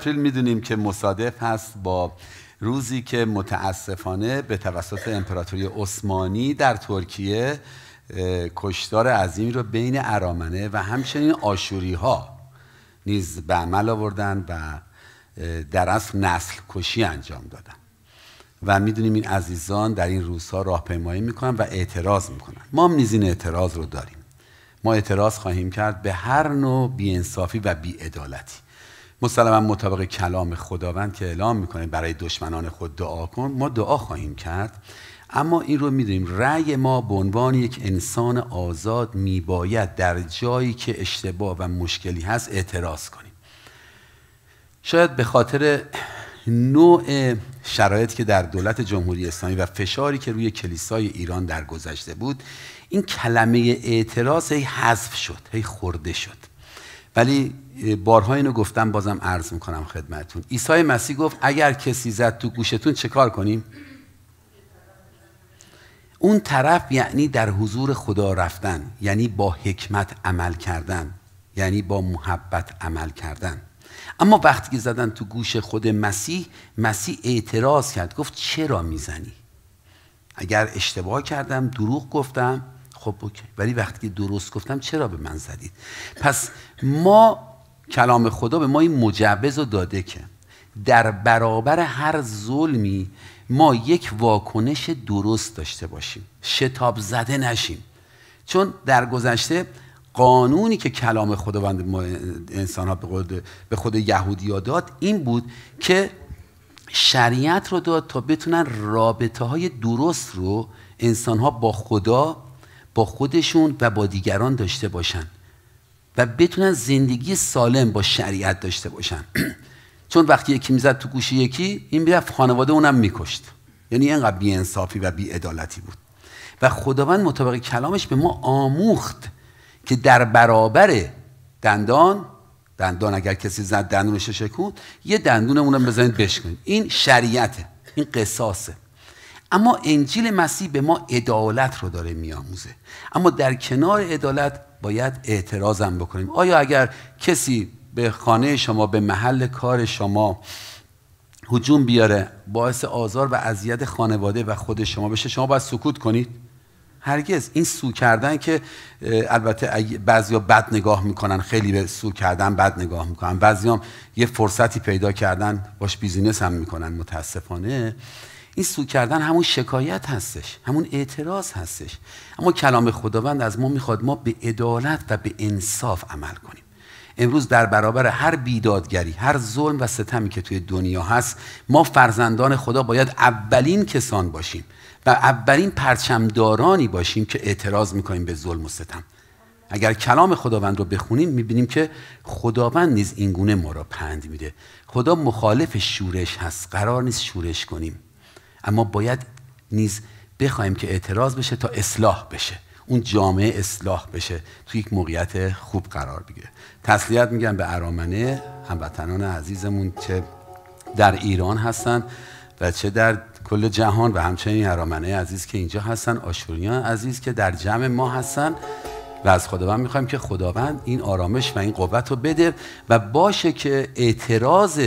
اپریل میدونیم که مصادف هست با روزی که متاسفانه به توسط امپراتوری عثمانی در ترکیه کشتار عظیمی رو بین ارامنه و همچنین آشوری ها نیز به عمل آوردن و در اصل نسل کشی انجام دادن و میدونیم این عزیزان در این روزها راهپیمایی میکنن و اعتراض میکنن ما هم نیز این اعتراض رو داریم ما اعتراض خواهیم کرد به هر نوع بیانصافی و بیعدالتی مسلما مطابق کلام خداوند که اعلام میکنه برای دشمنان خود دعا کن ما دعا خواهیم کرد اما این رو میدونیم رأی ما به عنوان یک انسان آزاد میباید در جایی که اشتباه و مشکلی هست اعتراض کنیم شاید به خاطر نوع شرایط که در دولت جمهوری اسلامی و فشاری که روی کلیسای ایران در گذشته بود این کلمه اعتراض هی حذف شد هی خورده شد ولی بارها اینو گفتم بازم عرض میکنم خدمتون عیسی مسیح گفت اگر کسی زد تو گوشتون چه کار کنیم اون طرف یعنی در حضور خدا رفتن یعنی با حکمت عمل کردن یعنی با محبت عمل کردن اما وقتی که زدن تو گوش خود مسیح مسیح اعتراض کرد گفت چرا میزنی اگر اشتباه کردم دروغ گفتم خب اوکی ولی وقتی که درست گفتم چرا به من زدید پس ما کلام خدا به ما این مجوز رو داده که در برابر هر ظلمی ما یک واکنش درست داشته باشیم شتاب زده نشیم چون در گذشته قانونی که کلام خداوند انسان ها به خود یهودی داد این بود که شریعت رو داد تا بتونن رابطه های درست رو انسان ها با خدا با خودشون و با دیگران داشته باشن و بتونن زندگی سالم با شریعت داشته باشن چون وقتی یکی میزد تو گوش یکی این میرفت خانواده اونم میکشت یعنی اینقدر بیانصافی و بیعدالتی بود و خداوند مطابق کلامش به ما آموخت که در برابر دندان دندان اگر کسی زد دندونش رو شکوند یه دندونمونم بزنید بشکنید این شریعته این قصاصه اما انجیل مسیح به ما عدالت رو داره میآموزه اما در کنار عدالت باید اعتراضم بکنیم آیا اگر کسی به خانه شما به محل کار شما هجوم بیاره باعث آزار و اذیت خانواده و خود شما بشه شما باید سکوت کنید هرگز این سو کردن که البته بعضیا بد نگاه میکنن خیلی به سو کردن بد نگاه میکنن بعضیام یه فرصتی پیدا کردن باش بیزینس هم میکنن متاسفانه این سو کردن همون شکایت هستش همون اعتراض هستش اما کلام خداوند از ما میخواد ما به عدالت و به انصاف عمل کنیم امروز در برابر هر بیدادگری هر ظلم و ستمی که توی دنیا هست ما فرزندان خدا باید اولین کسان باشیم و اولین پرچمدارانی باشیم که اعتراض میکنیم به ظلم و ستم اگر کلام خداوند رو بخونیم میبینیم که خداوند نیز اینگونه ما را پند میده خدا مخالف شورش هست قرار نیست شورش کنیم اما باید نیز بخوایم که اعتراض بشه تا اصلاح بشه اون جامعه اصلاح بشه توی یک موقعیت خوب قرار بگیره تسلیت میگم به ارامنه هموطنان عزیزمون که در ایران هستن و چه در کل جهان و همچنین ارامنه عزیز که اینجا هستن آشوریان عزیز که در جمع ما هستن و از خداوند میخوایم که خداوند این آرامش و این قوت رو بده و باشه که اعتراض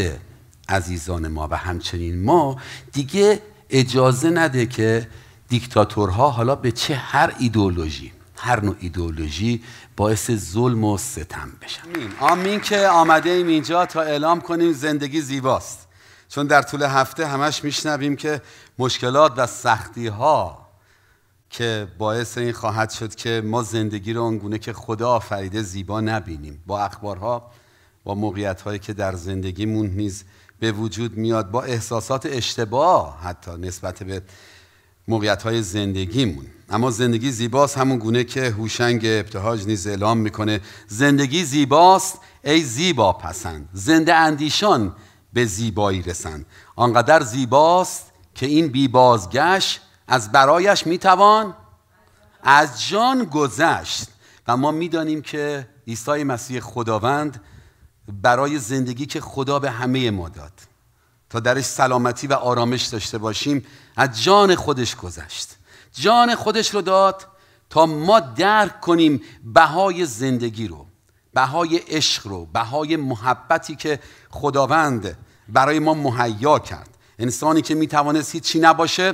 عزیزان ما و همچنین ما دیگه اجازه نده که دیکتاتورها حالا به چه هر ایدولوژی هر نوع ایدولوژی باعث ظلم و ستم بشن آمین که آمده ایم اینجا تا اعلام کنیم زندگی زیباست چون در طول هفته همش میشنویم که مشکلات و سختی ها که باعث این خواهد شد که ما زندگی رو اونگونه که خدا آفریده زیبا نبینیم با اخبارها با موقعیت هایی که در زندگیمون نیز به وجود میاد با احساسات اشتباه حتی نسبت به موقعیت های زندگیمون اما زندگی زیباست همون گونه که هوشنگ ابتهاج نیز اعلام میکنه زندگی زیباست ای زیبا پسند زنده اندیشان به زیبایی رسند آنقدر زیباست که این بی بازگشت از برایش میتوان از جان گذشت و ما میدانیم که عیسی مسیح خداوند برای زندگی که خدا به همه ما داد تا درش سلامتی و آرامش داشته باشیم از جان خودش گذشت جان خودش رو داد تا ما درک کنیم بهای زندگی رو بهای عشق رو بهای محبتی که خداوند برای ما مهیا کرد انسانی که میتوانست هیچی نباشه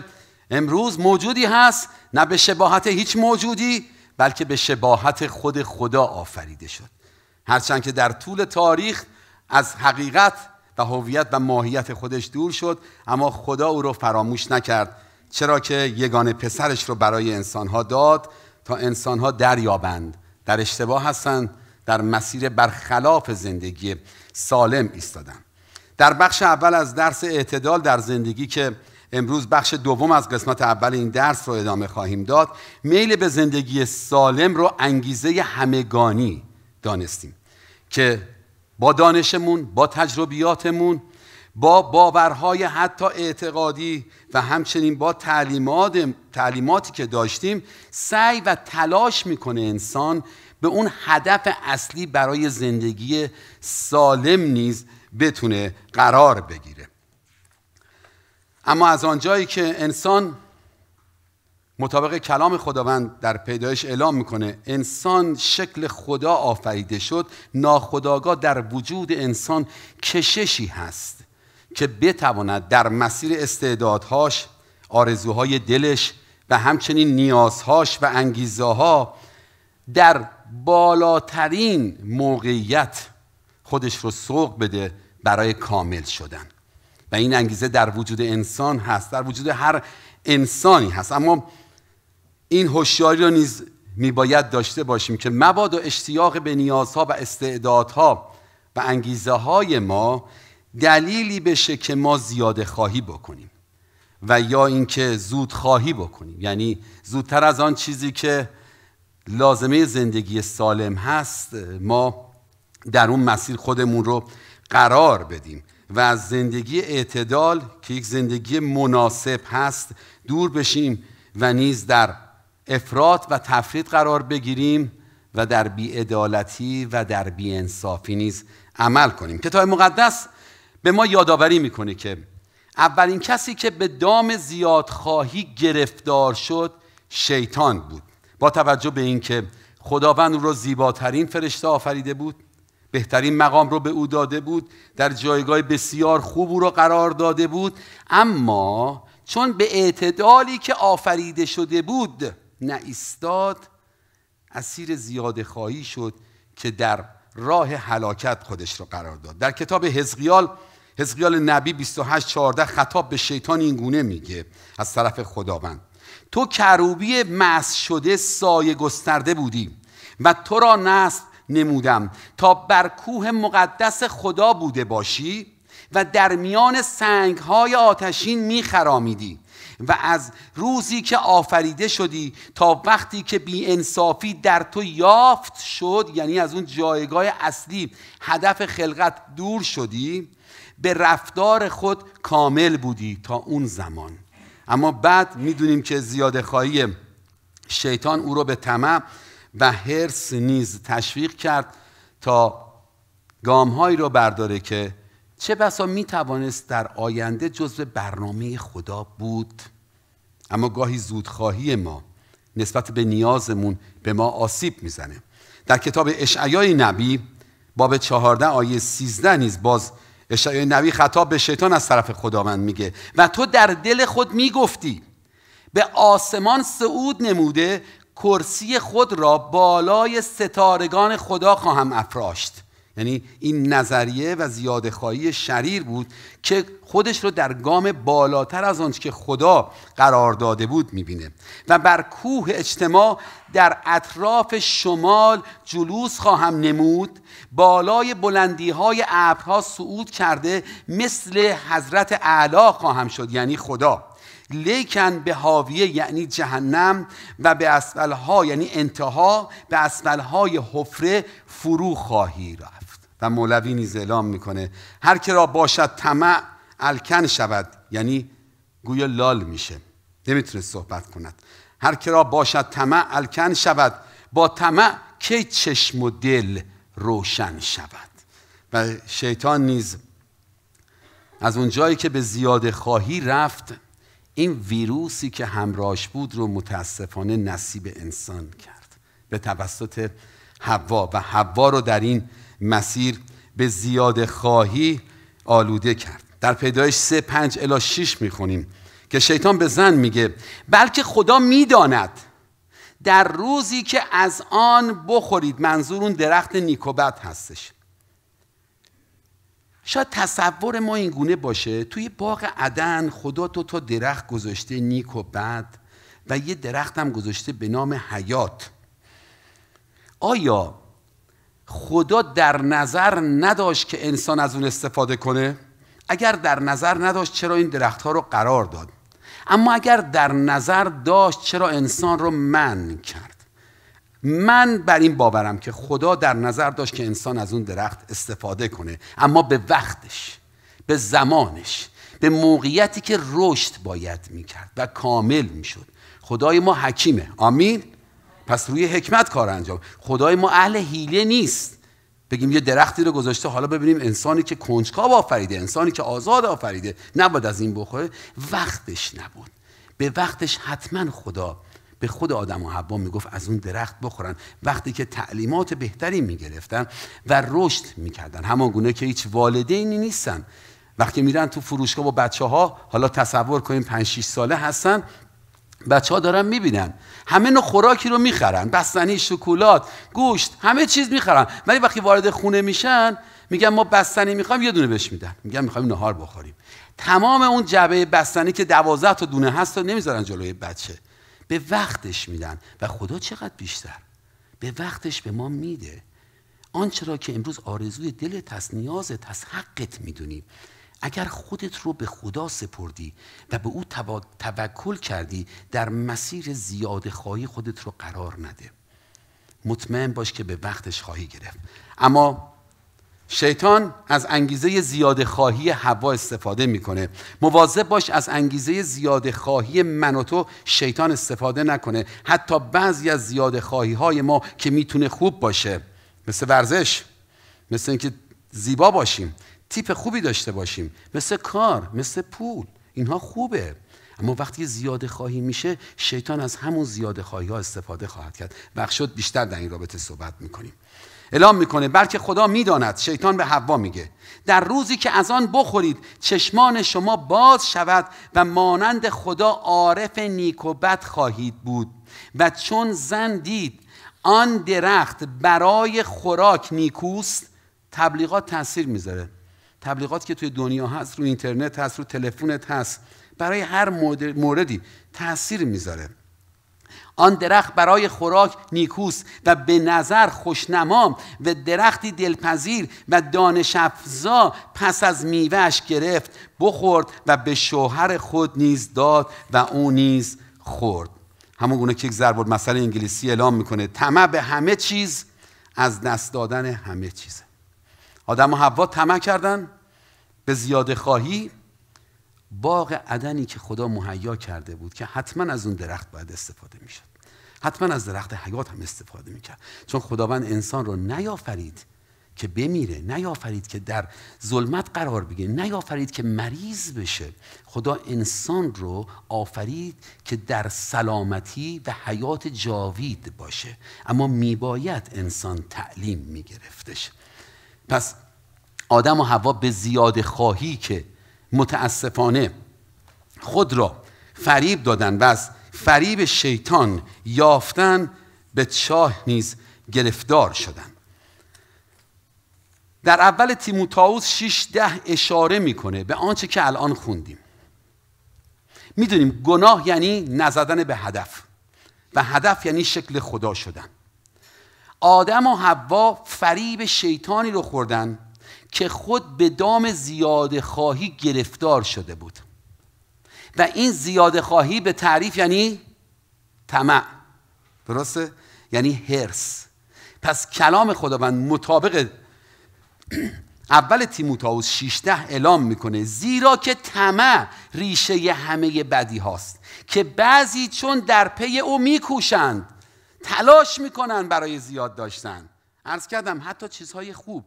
امروز موجودی هست نه به شباهت هیچ موجودی بلکه به شباهت خود خدا آفریده شد هرچند که در طول تاریخ از حقیقت و هویت و ماهیت خودش دور شد اما خدا او را فراموش نکرد چرا که یگان پسرش رو برای انسانها داد تا انسانها دریابند در اشتباه هستند در مسیر برخلاف زندگی سالم ایستادن در بخش اول از درس اعتدال در زندگی که امروز بخش دوم از قسمت اول این درس رو ادامه خواهیم داد میل به زندگی سالم رو انگیزه همگانی دانستیم که با دانشمون با تجربیاتمون با باورهای حتی اعتقادی و همچنین با تعلیمات، تعلیماتی که داشتیم سعی و تلاش میکنه انسان به اون هدف اصلی برای زندگی سالم نیز بتونه قرار بگیره اما از آنجایی که انسان مطابق کلام خداوند در پیدایش اعلام میکنه انسان شکل خدا آفریده شد ناخداگاه در وجود انسان کششی هست که بتواند در مسیر استعدادهاش آرزوهای دلش و همچنین نیازهاش و انگیزه ها در بالاترین موقعیت خودش رو سوق بده برای کامل شدن و این انگیزه در وجود انسان هست در وجود هر انسانی هست اما این هوشیاری رو نیز میباید داشته باشیم که مبادا اشتیاق به نیازها و استعدادها و انگیزه های ما دلیلی بشه که ما زیاده خواهی بکنیم و یا اینکه زود خواهی بکنیم یعنی زودتر از آن چیزی که لازمه زندگی سالم هست ما در اون مسیر خودمون رو قرار بدیم و از زندگی اعتدال که یک زندگی مناسب هست دور بشیم و نیز در افراد و تفرید قرار بگیریم و در بیعدالتی و در بیانصافی نیز عمل کنیم کتاب مقدس به ما یادآوری میکنه که اولین کسی که به دام زیادخواهی گرفتار شد شیطان بود با توجه به اینکه خداوند او را زیباترین فرشته آفریده بود بهترین مقام رو به او داده بود در جایگاه بسیار خوب او را قرار داده بود اما چون به اعتدالی که آفریده شده بود نایستاد اسیر زیاده خواهی شد که در راه هلاکت خودش را قرار داد در کتاب حزقیال حزقیال نبی 28 14 خطاب به شیطان این گونه میگه از طرف خداوند تو کروبی مس شده سایه گسترده بودی و تو را نصب نمودم تا بر کوه مقدس خدا بوده باشی و در میان سنگهای آتشین میخرامیدی و از روزی که آفریده شدی تا وقتی که بیانصافی در تو یافت شد یعنی از اون جایگاه اصلی هدف خلقت دور شدی به رفتار خود کامل بودی تا اون زمان اما بعد میدونیم که زیاده خواهی شیطان او را به طمع و حرس نیز تشویق کرد تا گامهایی را برداره که چه بسا می در آینده جزو برنامه خدا بود اما گاهی زودخواهی ما نسبت به نیازمون به ما آسیب میزنه در کتاب اشعیای نبی باب چهارده آیه سیزده نیز باز اشعیای نبی خطاب به شیطان از طرف خداوند میگه و تو در دل خود میگفتی به آسمان سعود نموده کرسی خود را بالای ستارگان خدا خواهم افراشت یعنی این نظریه و زیاده شریر بود که خودش رو در گام بالاتر از آنچه که خدا قرار داده بود میبینه و بر کوه اجتماع در اطراف شمال جلوس خواهم نمود بالای بلندی های ابرها صعود کرده مثل حضرت اعلا خواهم شد یعنی خدا لیکن به حاویه یعنی جهنم و به اسفلها یعنی انتها به اسفلهای حفره فرو خواهی رفت و مولوی نیز اعلام میکنه هر که را باشد طمع الکن شود یعنی گویا لال میشه نمیتونه صحبت کند هر که را باشد طمع الکن شود با طمع کی چشم و دل روشن شود و شیطان نیز از اون جایی که به زیاد خواهی رفت این ویروسی که همراهش بود رو متاسفانه نصیب انسان کرد به توسط حوا و حوا رو در این مسیر به زیاد خواهی آلوده کرد در پیدایش سه پنج الا 6 میخونیم که شیطان به زن میگه بلکه خدا میداند در روزی که از آن بخورید منظور اون درخت نیکوبت هستش شاید تصور ما این گونه باشه توی باغ عدن خدا تو تا درخت گذاشته نیک و بد و یه درخت هم گذاشته به نام حیات آیا خدا در نظر نداشت که انسان از اون استفاده کنه اگر در نظر نداشت چرا این درختها رو قرار داد اما اگر در نظر داشت چرا انسان رو من کرد من بر این باورم که خدا در نظر داشت که انسان از اون درخت استفاده کنه اما به وقتش به زمانش به موقعیتی که رشد باید میکرد و کامل میشد خدای ما حکیمه آمین پس روی حکمت کار انجام خدای ما اهل هیله نیست بگیم یه درختی رو گذاشته حالا ببینیم انسانی که کنجکاو آفریده انسانی که آزاد آفریده نباید از این بخوره وقتش نبود به وقتش حتما خدا به خود آدم و حوا میگفت از اون درخت بخورن وقتی که تعلیمات بهتری میگرفتن و رشد میکردن همان گونه که هیچ والدینی نیستن وقتی میرن تو فروشگاه با بچه ها حالا تصور کنیم 5 6 ساله هستن بچه ها دارن میبینن همه نوع خوراکی رو میخرن بستنی شکلات گوشت همه چیز میخرن ولی وقتی وارد خونه میشن میگن ما بستنی میخوایم یه دونه بهش میدن میگن میخوایم نهار بخوریم تمام اون جبه بستنی که دوازده تا دونه هست رو نمیذارن جلوی بچه به وقتش میدن و خدا چقدر بیشتر به وقتش به ما میده آنچه را که امروز آرزوی دلت هست نیازت هست حقت میدونیم اگر خودت رو به خدا سپردی و به او توکل کردی در مسیر زیاد خواهی خودت رو قرار نده مطمئن باش که به وقتش خواهی گرفت اما شیطان از انگیزه زیاد خواهی هوا استفاده میکنه مواظب باش از انگیزه زیاد خواهی من و تو شیطان استفاده نکنه حتی بعضی از زیاد خواهی های ما که میتونه خوب باشه مثل ورزش مثل اینکه زیبا باشیم تیپ خوبی داشته باشیم مثل کار مثل پول اینها خوبه اما وقتی زیاده خواهی میشه شیطان از همون زیاده خواهی ها استفاده خواهد کرد وقت شد بیشتر در این رابطه صحبت میکنیم اعلام میکنه بلکه خدا میداند شیطان به حوا میگه در روزی که از آن بخورید چشمان شما باز شود و مانند خدا عارف نیک و بد خواهید بود و چون زن دید آن درخت برای خوراک نیکوست تبلیغات تاثیر میذاره تبلیغات که توی دنیا هست رو اینترنت هست رو تلفنت هست برای هر موردی تاثیر میذاره آن درخت برای خوراک نیکوس و به نظر خوشنمام و درختی دلپذیر و دانش افزا پس از میوهش گرفت بخورد و به شوهر خود نیز داد و او نیز خورد همون گونه که یک ضرب مسئله انگلیسی اعلام میکنه تمه به همه چیز از دست دادن همه چیزه آدم و حوا تمه کردن به زیاده خواهی باغ عدنی که خدا مهیا کرده بود که حتما از اون درخت باید استفاده میشد حتما از درخت حیات هم استفاده میکرد چون خداوند انسان رو نیافرید که بمیره نیافرید که در ظلمت قرار بگیره نیافرید که مریض بشه خدا انسان رو آفرید که در سلامتی و حیات جاوید باشه اما میباید انسان تعلیم میگرفتش پس آدم و هوا به زیاد خواهی که متاسفانه خود را فریب دادن و از فریب شیطان یافتن به چاه نیز گرفتار شدن در اول تیموتائوس 6 ده اشاره میکنه به آنچه که الان خوندیم میدونیم گناه یعنی نزدن به هدف و هدف یعنی شکل خدا شدن آدم و حوا فریب شیطانی رو خوردن که خود به دام زیاد خواهی گرفتار شده بود و این زیاد خواهی به تعریف یعنی طمع درسته یعنی هرس پس کلام خداوند مطابق اول تیموتائوس 16 اعلام میکنه زیرا که طمع ریشه همه بدی هاست که بعضی چون در پی او میکوشند تلاش میکنن برای زیاد داشتن عرض کردم حتی چیزهای خوب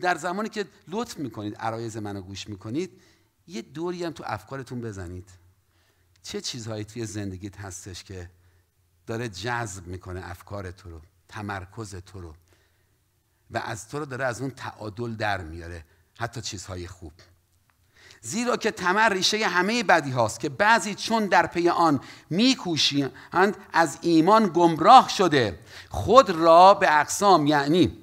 در زمانی که لطف میکنید عرایز منو گوش میکنید یه دوری هم تو افکارتون بزنید چه چیزهایی توی زندگیت هستش که داره جذب میکنه افکار تو رو تمرکز تو رو و از تو رو داره از اون تعادل در میاره حتی چیزهای خوب زیرا که تمر ریشه همه بدی هاست که بعضی چون در پی آن میکوشند از ایمان گمراه شده خود را به اقسام یعنی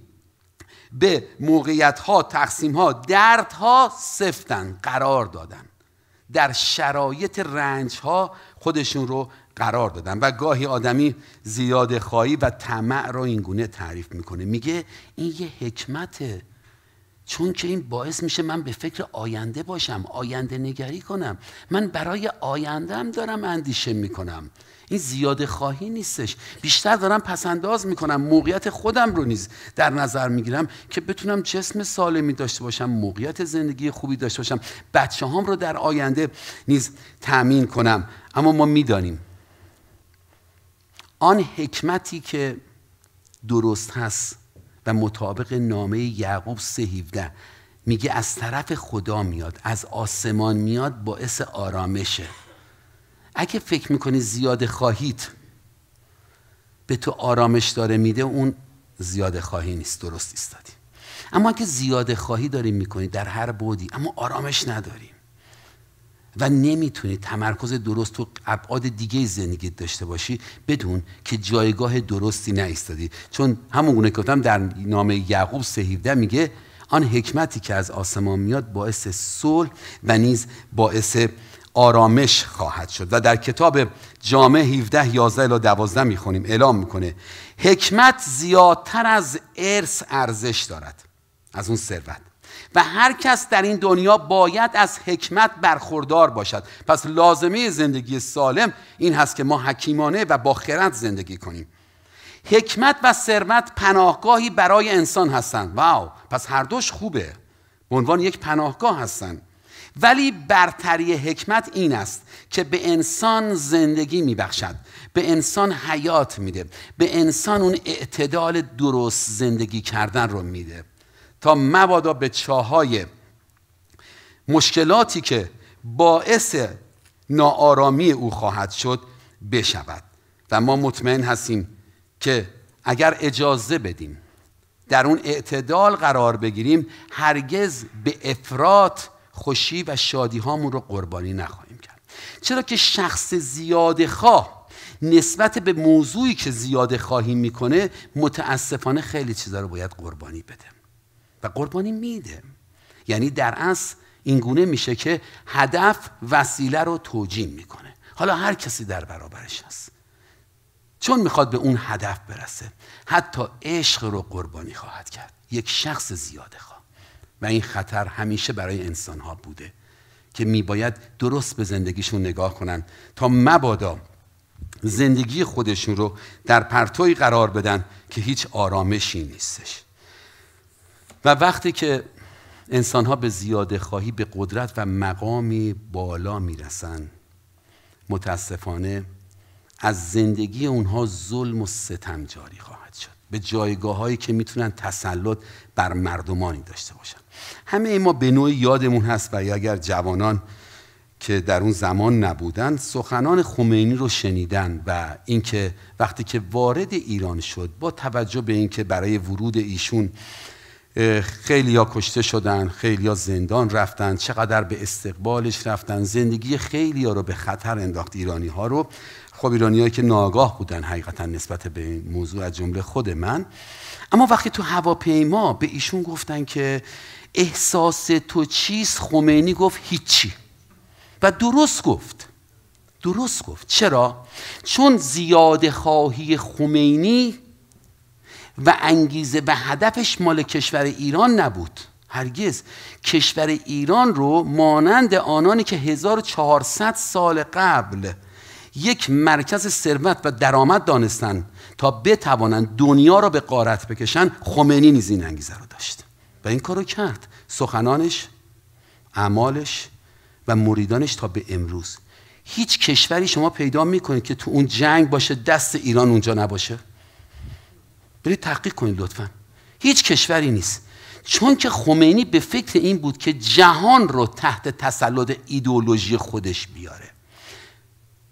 به موقعیت ها تقسیم ها درد ها سفتن قرار دادن در شرایط رنج ها خودشون رو قرار دادن و گاهی آدمی زیاد خواهی و طمع را اینگونه تعریف میکنه میگه این یه حکمته چون که این باعث میشه من به فکر آینده باشم آینده نگری کنم من برای هم دارم اندیشه میکنم این زیاده خواهی نیستش بیشتر دارم پسنداز میکنم موقعیت خودم رو نیز در نظر میگیرم که بتونم جسم سالمی داشته باشم موقعیت زندگی خوبی داشته باشم بچه هام رو در آینده نیز تأمین کنم اما ما میدانیم آن حکمتی که درست هست و مطابق نامه یعقوب 3:17 میگه از طرف خدا میاد از آسمان میاد باعث آرامشه اگه فکر میکنی زیاد خواهید به تو آرامش داره میده اون زیاد خواهی نیست درست استادی اما اگه زیاد خواهی داری میکنی در هر بودی اما آرامش نداری و نمیتونی تمرکز درست تو ابعاد دیگه زندگی داشته باشی بدون که جایگاه درستی نایستادی چون همون گونه که گفتم در نام یعقوب 317 میگه آن حکمتی که از آسمان میاد باعث صلح و نیز باعث آرامش خواهد شد و در کتاب جامعه 17 11 الی 12 میخونیم اعلام میکنه حکمت زیادتر از ارث ارزش دارد از اون ثروت و هر کس در این دنیا باید از حکمت برخوردار باشد پس لازمه زندگی سالم این هست که ما حکیمانه و با خرد زندگی کنیم حکمت و ثروت پناهگاهی برای انسان هستند واو پس هر دوش خوبه به عنوان یک پناهگاه هستند ولی برتری حکمت این است که به انسان زندگی میبخشد به انسان حیات میده به انسان اون اعتدال درست زندگی کردن رو میده تا مبادا به چاهای مشکلاتی که باعث ناآرامی او خواهد شد بشود و ما مطمئن هستیم که اگر اجازه بدیم در اون اعتدال قرار بگیریم هرگز به افراط خوشی و شادی هامون رو قربانی نخواهیم کرد چرا که شخص زیاد خواه نسبت به موضوعی که زیاد خواهی میکنه متاسفانه خیلی چیزا رو باید قربانی بده و قربانی میده یعنی در اصل اینگونه میشه که هدف وسیله رو توجیم میکنه حالا هر کسی در برابرش هست چون میخواد به اون هدف برسه حتی عشق رو قربانی خواهد کرد یک شخص زیاده خواه و این خطر همیشه برای انسان ها بوده که میباید درست به زندگیشون نگاه کنن تا مبادا زندگی خودشون رو در پرتوی قرار بدن که هیچ آرامشی نیستش و وقتی که انسان ها به زیاده خواهی به قدرت و مقامی بالا میرسن متاسفانه از زندگی اونها ظلم و ستم جاری خواهد شد به جایگاه هایی که میتونن تسلط بر مردمانی داشته باشن همه ما به نوعی یادمون هست و اگر جوانان که در اون زمان نبودن سخنان خمینی رو شنیدن و اینکه وقتی که وارد ایران شد با توجه به اینکه برای ورود ایشون خیلی ها کشته شدن خیلی ها زندان رفتن چقدر به استقبالش رفتن زندگی خیلی ها رو به خطر انداخت ایرانی ها رو خب هایی که ناگاه بودن حقیقتا نسبت به این موضوع از جمله خود من اما وقتی تو هواپیما به ایشون گفتن که احساس تو چیست خمینی گفت هیچی و درست گفت درست گفت چرا؟ چون زیاد خواهی خمینی و انگیزه و هدفش مال کشور ایران نبود هرگز کشور ایران رو مانند آنانی که 1400 سال قبل یک مرکز ثروت و درآمد دانستن تا بتوانند دنیا را به قارت بکشن خمینی نیز این انگیزه را داشت و این کارو کرد سخنانش اعمالش و مریدانش تا به امروز هیچ کشوری شما پیدا میکنید که تو اون جنگ باشه دست ایران اونجا نباشه برید تحقیق کنید لطفا هیچ کشوری نیست چون که خمینی به فکر این بود که جهان رو تحت تسلط ایدئولوژی خودش بیاره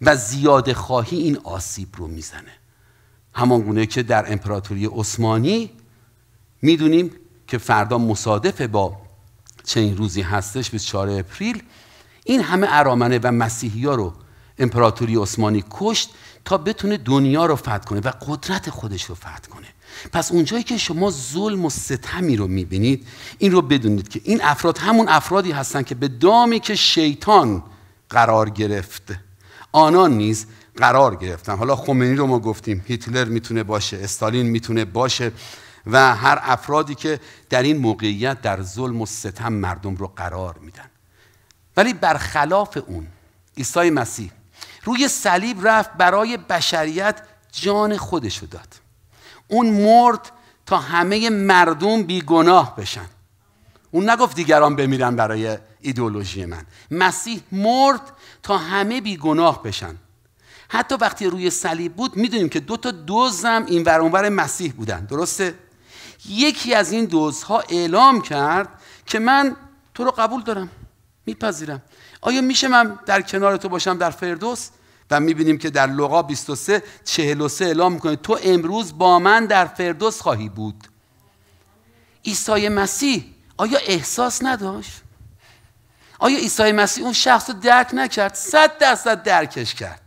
و زیاد خواهی این آسیب رو میزنه همان گونه که در امپراتوری عثمانی میدونیم که فردا مصادف با چنین روزی هستش 24 اپریل این همه ارامنه و مسیحی ها رو امپراتوری عثمانی کشت تا بتونه دنیا رو فتح کنه و قدرت خودش رو فتح کنه پس اونجایی که شما ظلم و ستمی رو میبینید این رو بدونید که این افراد همون افرادی هستند که به دامی که شیطان قرار گرفت آنان نیز قرار گرفتن حالا خمینی رو ما گفتیم هیتلر میتونه باشه استالین میتونه باشه و هر افرادی که در این موقعیت در ظلم و ستم مردم رو قرار میدن ولی برخلاف اون عیسی مسیح روی صلیب رفت برای بشریت جان خودش رو داد اون مرد تا همه مردم بیگناه بشن اون نگفت دیگران بمیرن برای ایدئولوژی من مسیح مرد تا همه بیگناه بشن حتی وقتی روی صلیب بود میدونیم که دو تا دوزم این ورانور مسیح بودن درسته یکی از این دوزها اعلام کرد که من تو رو قبول دارم میپذیرم آیا میشه من در کنار تو باشم در فردوس و میبینیم که در لغا 23 43 اعلام میکنه تو امروز با من در فردوس خواهی بود ایسای مسیح آیا احساس نداشت آیا عیسی مسیح اون شخص رو درک نکرد صد درصد درکش کرد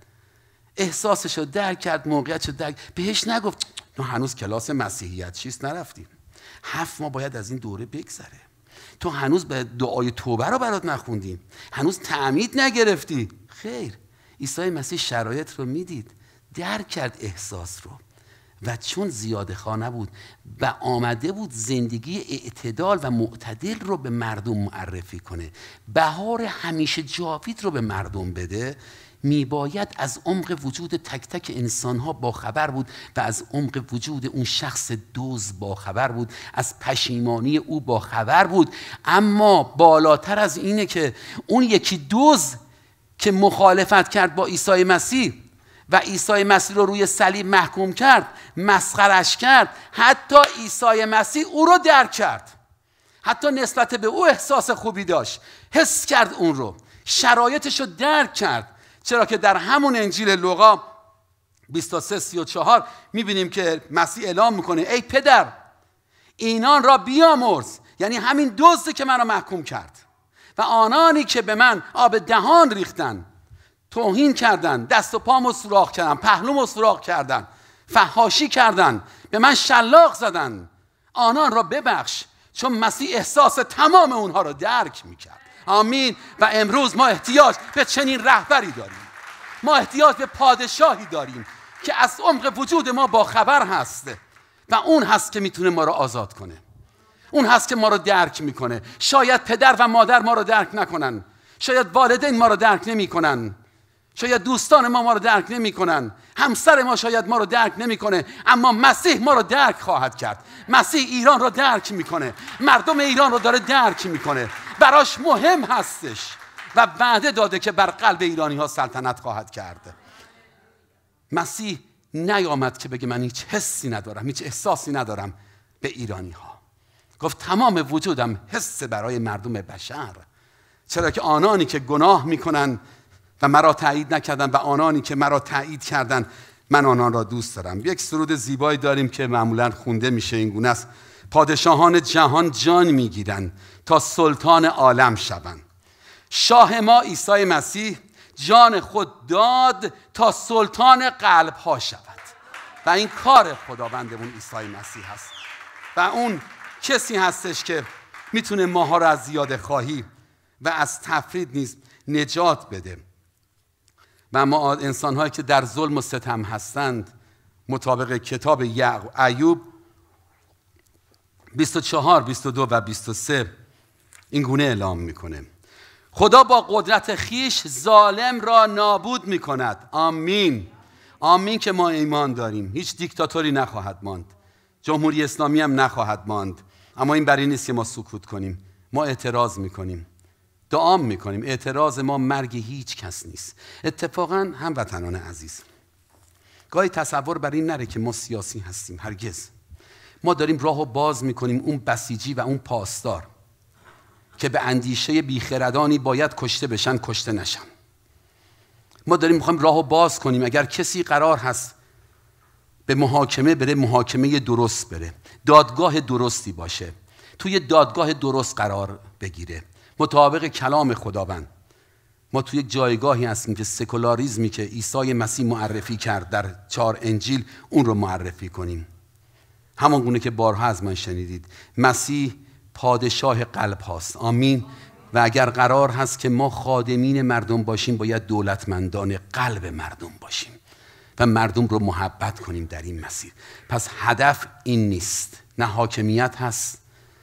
احساسش رو درک کرد موقعیتش رو درک بهش نگفت تو هنوز کلاس مسیحیت چیست نرفتیم هفت ما باید از این دوره بگذره تو هنوز به دعای توبه رو برات نخوندیم هنوز تعمید نگرفتی خیر عیسی مسیح شرایط رو میدید درک کرد احساس رو و چون زیاده خانه بود و آمده بود زندگی اعتدال و معتدل رو به مردم معرفی کنه بهار همیشه جاوید رو به مردم بده میباید از عمق وجود تک تک انسان ها باخبر بود و از عمق وجود اون شخص دوز باخبر بود از پشیمانی او باخبر بود اما بالاتر از اینه که اون یکی دوز که مخالفت کرد با عیسی مسیح و عیسی مسیح رو روی صلیب محکوم کرد مسخرش کرد حتی عیسی مسیح او رو درک کرد حتی نسبت به او احساس خوبی داشت حس کرد اون رو شرایطش رو درک کرد چرا که در همون انجیل لوقا 23 34 میبینیم که مسیح اعلام میکنه ای پدر اینان را بیامرز یعنی همین دزدی که را محکوم کرد و آنانی که به من آب دهان ریختن توهین کردن دست و پامو سوراخ کردن پهلومو سوراخ کردن فحاشی کردن به من شلاق زدن آنان را ببخش چون مسیح احساس تمام اونها را درک میکرد آمین و امروز ما احتیاج به چنین رهبری داریم ما احتیاج به پادشاهی داریم که از عمق وجود ما با خبر هست و اون هست که میتونه ما را آزاد کنه اون هست که ما رو درک میکنه شاید پدر و مادر ما رو درک نکنن شاید والدین ما رو درک نمیکنن شاید دوستان ما ما رو درک نمیکنن همسر ما شاید ما رو درک نمیکنه اما مسیح ما رو درک خواهد کرد مسیح ایران رو درک میکنه مردم ایران رو داره درک میکنه براش مهم هستش و وعده داده که بر قلب ایرانی ها سلطنت خواهد کرد مسیح نیامد که بگه من هیچ حسی ندارم هیچ احساسی ندارم به ایرانی گفت تمام وجودم حس برای مردم بشر چرا که آنانی که گناه میکنن و مرا تایید نکردن و آنانی که مرا تایید کردن من آنان را دوست دارم یک سرود زیبایی داریم که معمولا خونده میشه این گونه است پادشاهان جهان جان میگیرند تا سلطان عالم شوند شاه ما عیسی مسیح جان خود داد تا سلطان قلب ها شود و این کار خداوندمون عیسی مسیح هست و اون کسی هستش که میتونه ماها رو از زیاده خواهی و از تفرید نیز نجات بده و ما هایی که در ظلم و ستم هستند مطابق کتاب یعقوب ایوب 24 22 و 23 این گونه اعلام میکنه خدا با قدرت خیش ظالم را نابود میکند آمین آمین که ما ایمان داریم هیچ دیکتاتوری نخواهد ماند جمهوری اسلامی هم نخواهد ماند اما این برای نیست که ما سکوت کنیم ما اعتراض میکنیم دعام میکنیم اعتراض ما مرگ هیچ کس نیست اتفاقا هموطنان عزیز گاهی تصور بر این نره که ما سیاسی هستیم هرگز ما داریم راه و باز میکنیم اون بسیجی و اون پاسدار که به اندیشه بیخردانی باید کشته بشن کشته نشن ما داریم میخوایم راه و باز کنیم اگر کسی قرار هست به محاکمه بره محاکمه درست بره دادگاه درستی باشه توی دادگاه درست قرار بگیره مطابق کلام خداوند ما توی جایگاهی هستیم که سکولاریزمی که عیسی مسیح معرفی کرد در چهار انجیل اون رو معرفی کنیم همان گونه که بارها از من شنیدید مسیح پادشاه قلب هاست آمین و اگر قرار هست که ما خادمین مردم باشیم باید دولتمندان قلب مردم باشیم و مردم رو محبت کنیم در این مسیر پس هدف این نیست نه حاکمیت هست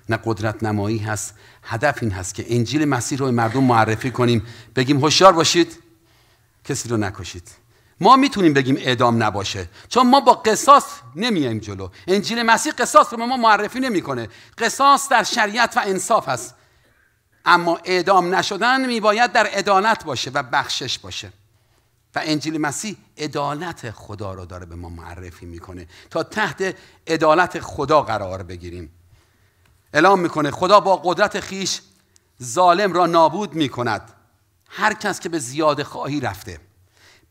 نه قدرت نمایی هست هدف این هست که انجیل مسیح رو مردم معرفی کنیم بگیم هوشیار باشید کسی رو نکشید ما میتونیم بگیم اعدام نباشه چون ما با قصاص نمیایم جلو انجیل مسیح قصاص رو به ما معرفی نمیکنه قصاص در شریعت و انصاف هست اما اعدام نشدن میباید در ادانت باشه و بخشش باشه و انجیل مسیح عدالت خدا رو داره به ما معرفی میکنه تا تحت عدالت خدا قرار بگیریم اعلام میکنه خدا با قدرت خیش ظالم را نابود میکند هر کس که به زیاد خواهی رفته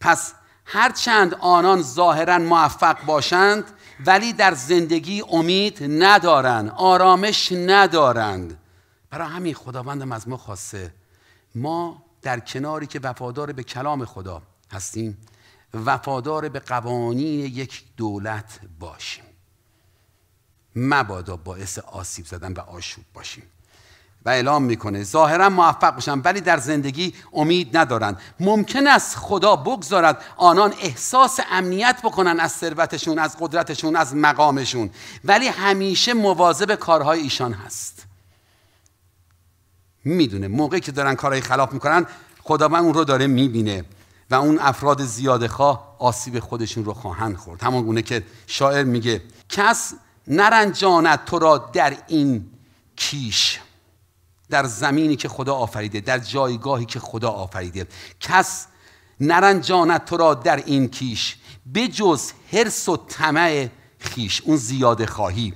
پس هرچند آنان ظاهرا موفق باشند ولی در زندگی امید ندارند آرامش ندارند برای همین خداوندم از ما خواسته ما در کناری که وفادار به کلام خدا هستیم وفادار به قوانین یک دولت باشیم مبادا باعث آسیب زدن و آشوب باشیم و اعلام میکنه ظاهرا موفق باشن ولی در زندگی امید ندارند ممکن است خدا بگذارد آنان احساس امنیت بکنن از ثروتشون از قدرتشون از مقامشون ولی همیشه مواظب کارهای ایشان هست میدونه موقعی که دارن کارهای خلاف میکنن خداوند اون رو داره میبینه و اون افراد زیاده خواه آسیب خودشون رو خواهند خورد همان گونه که شاعر میگه کس نرنجاند تو را در این کیش در زمینی که خدا آفریده در جایگاهی که خدا آفریده کس نرنجاند تو را در این کیش بجز هرس و طمع خیش اون زیاده خواهی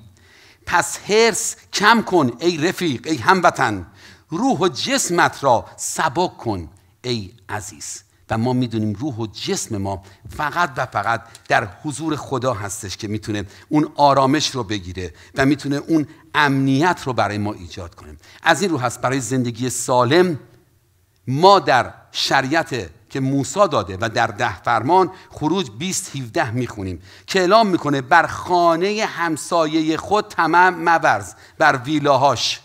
پس هرس کم کن ای رفیق ای هموطن روح و جسمت را سبک کن ای عزیز و ما میدونیم روح و جسم ما فقط و فقط در حضور خدا هستش که میتونه اون آرامش رو بگیره و میتونه اون امنیت رو برای ما ایجاد کنه از این رو هست برای زندگی سالم ما در شریعت که موسا داده و در ده فرمان خروج 20 17 میخونیم که اعلام میکنه بر خانه همسایه خود تمام مورز بر ویلاهاش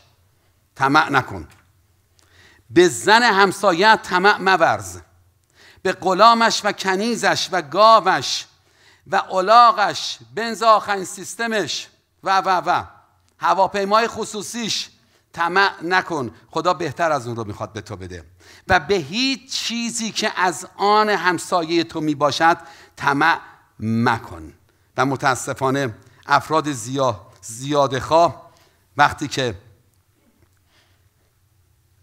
تمع نکن به زن همسایه طمع مورز به غلامش و کنیزش و گاوش و بنز آخرین سیستمش و و و هواپیمای خصوصیش طمع نکن خدا بهتر از اون رو میخواد به تو بده و به هیچ چیزی که از آن همسایه تو میباشد طمع مکن و متاسفانه افراد زیادخوا وقتی که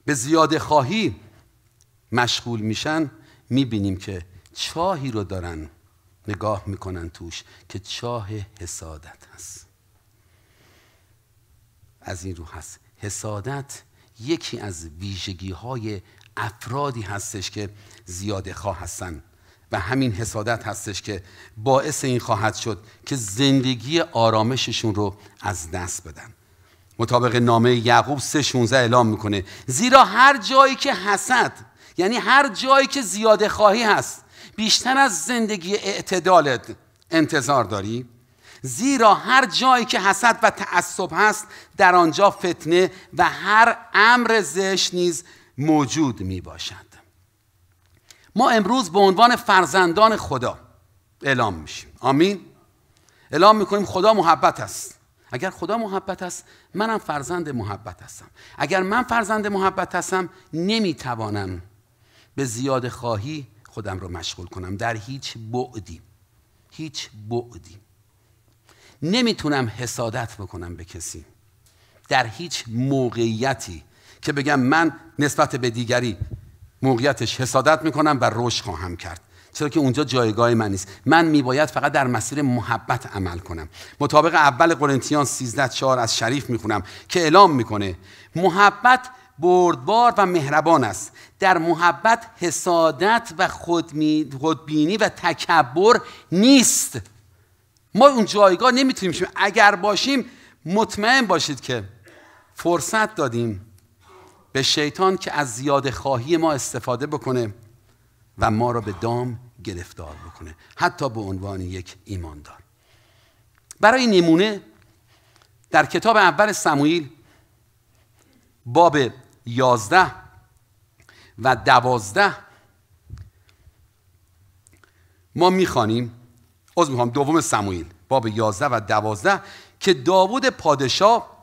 به زیاد خواهی مشغول میشن میبینیم که چاهی رو دارن نگاه میکنن توش که چاه حسادت هست از این رو هست حسادت یکی از ویژگی های افرادی هستش که زیاده خواه هستن و همین حسادت هستش که باعث این خواهد شد که زندگی آرامششون رو از دست بدن مطابق نامه یعقوب 3.16 اعلام میکنه زیرا هر جایی که حسد یعنی هر جایی که زیاده خواهی هست بیشتر از زندگی اعتدالت انتظار داری زیرا هر جایی که حسد و تعصب هست در آنجا فتنه و هر امر زشت نیز موجود می باشد ما امروز به عنوان فرزندان خدا اعلام میشیم آمین اعلام میکنیم خدا محبت است اگر خدا محبت است منم فرزند محبت هستم اگر من فرزند محبت هستم نمیتوانم به زیاد خواهی خودم رو مشغول کنم در هیچ بعدی هیچ بعدی نمیتونم حسادت بکنم به کسی در هیچ موقعیتی که بگم من نسبت به دیگری موقعیتش حسادت میکنم و روش خواهم کرد چرا که اونجا جایگاه من نیست من میباید فقط در مسیر محبت عمل کنم مطابق اول قرنتیان 13 4 از شریف میخونم که اعلام میکنه محبت بردبار و مهربان است در محبت حسادت و خودبینی و تکبر نیست ما اون جایگاه نمیتونیم شیم اگر باشیم مطمئن باشید که فرصت دادیم به شیطان که از زیاد خواهی ما استفاده بکنه و ما را به دام گرفتار بکنه حتی به عنوان یک ایماندار برای نمونه در کتاب اول سمویل باب یازده و دوازده ما میخوانیم از میخوام دوم سموئیل باب یازده و دوازده که داوود پادشاه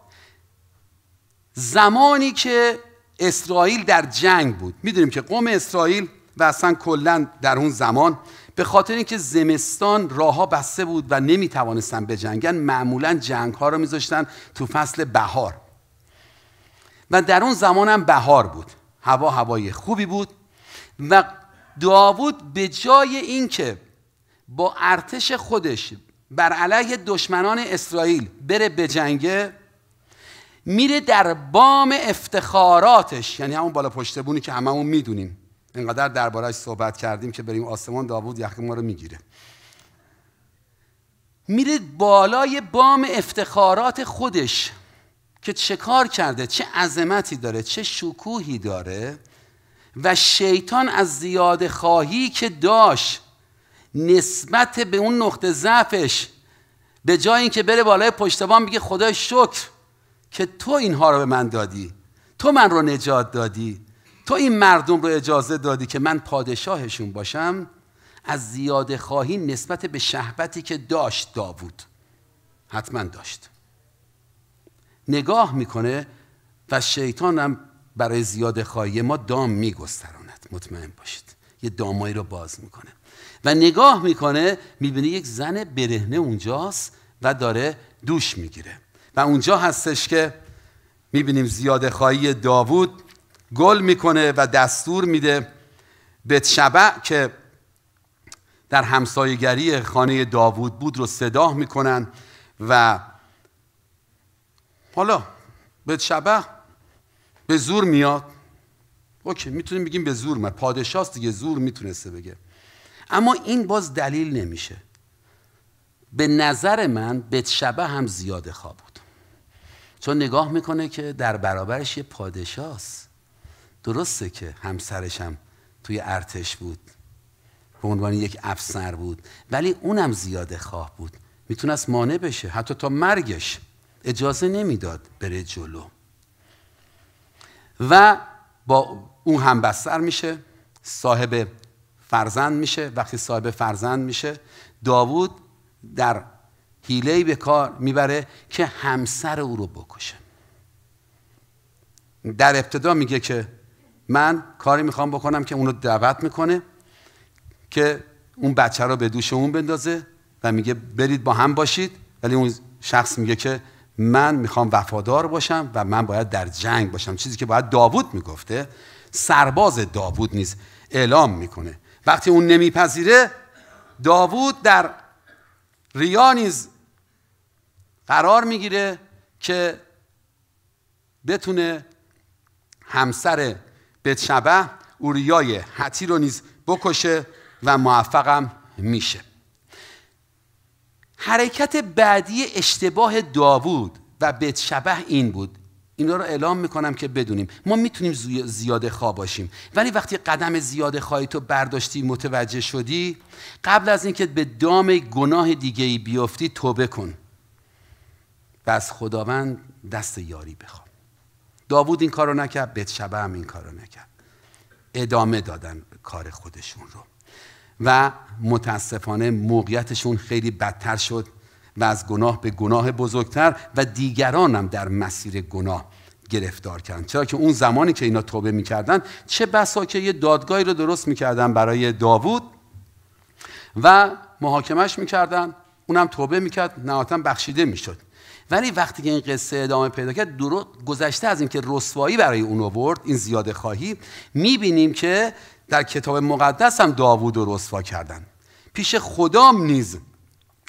زمانی که اسرائیل در جنگ بود میدونیم که قوم اسرائیل و اصلا کلا در اون زمان به خاطر اینکه زمستان راهها بسته بود و نمی به جنگن معمولا جنگ ها رو میذاشتن تو فصل بهار و در اون زمان هم بهار بود هوا هوای خوبی بود و داوود به جای اینکه با ارتش خودش بر علیه دشمنان اسرائیل بره به جنگه میره در بام افتخاراتش یعنی همون بالا پشت بونی که هممون میدونیم اینقدر دربارهش صحبت کردیم که بریم آسمان داوود یخ ما رو میگیره میره بالای بام افتخارات خودش که چه کار کرده چه عظمتی داره چه شکوهی داره و شیطان از زیاد خواهی که داشت نسبت به اون نقطه ضعفش به جای اینکه بره بالای پشتبان بگه خدای شکر که تو اینها رو به من دادی تو من رو نجات دادی تو این مردم رو اجازه دادی که من پادشاهشون باشم از زیاد خواهی نسبت به شهبتی که داشت داوود حتما داشت نگاه میکنه و شیطان هم برای زیاد خواهی ما دام میگستراند مطمئن باشید یه دامایی رو باز میکنه و نگاه میکنه میبینه یک زن برهنه اونجاست و داره دوش میگیره و اونجا هستش که میبینیم زیاد خواهی داوود گل میکنه و دستور میده به شبع که در همسایگری خانه داوود بود رو صدا میکنن و حالا به شبه به زور میاد اوکی میتونیم بگیم به زور پادشاه پادشاست دیگه زور میتونسته بگه اما این باز دلیل نمیشه به نظر من به شبه هم زیاده خواب بود چون نگاه میکنه که در برابرش یه پادشاست درسته که همسرش هم توی ارتش بود به عنوان یک افسر بود ولی اونم زیاده خواه بود میتونست مانع بشه حتی تا مرگش اجازه نمیداد بره جلو و با اون همبستر میشه صاحب فرزند میشه وقتی صاحب فرزند میشه داوود در هیلهی به کار میبره که همسر او رو بکشه در ابتدا میگه که من کاری میخوام بکنم که اونو دعوت میکنه که اون بچه رو به دوش اون بندازه و میگه برید با هم باشید ولی اون شخص میگه که من میخوام وفادار باشم و من باید در جنگ باشم چیزی که باید داوود میگفته سرباز داوود نیز اعلام میکنه وقتی اون نمیپذیره داوود در ریا نیز قرار میگیره که بتونه همسر بتشبه اوریای حتی رو نیز بکشه و موفقم میشه حرکت بعدی اشتباه داوود و بیت این بود اینا رو اعلام میکنم که بدونیم ما میتونیم زیاده خواه باشیم ولی وقتی قدم زیاده خواهی تو برداشتی متوجه شدی قبل از اینکه به دام گناه دیگه ای بیافتی توبه کن و از خداوند دست یاری بخوام داوود این کارو نکرد بیت شبه هم این کارو نکرد ادامه دادن کار خودشون رو و متاسفانه موقعیتشون خیلی بدتر شد و از گناه به گناه بزرگتر و دیگران هم در مسیر گناه گرفتار کردن چرا که اون زمانی که اینا توبه میکردن چه بسا که یه دادگاهی رو درست میکردن برای داوود و محاکمش میکردن اونم توبه میکرد نهایتا بخشیده میشد ولی وقتی که این قصه ادامه پیدا کرد درست گذشته از اینکه رسوایی برای اون آورد این زیاده خواهی میبینیم که در کتاب مقدس هم داوود رو رسوا کردن پیش خدام نیز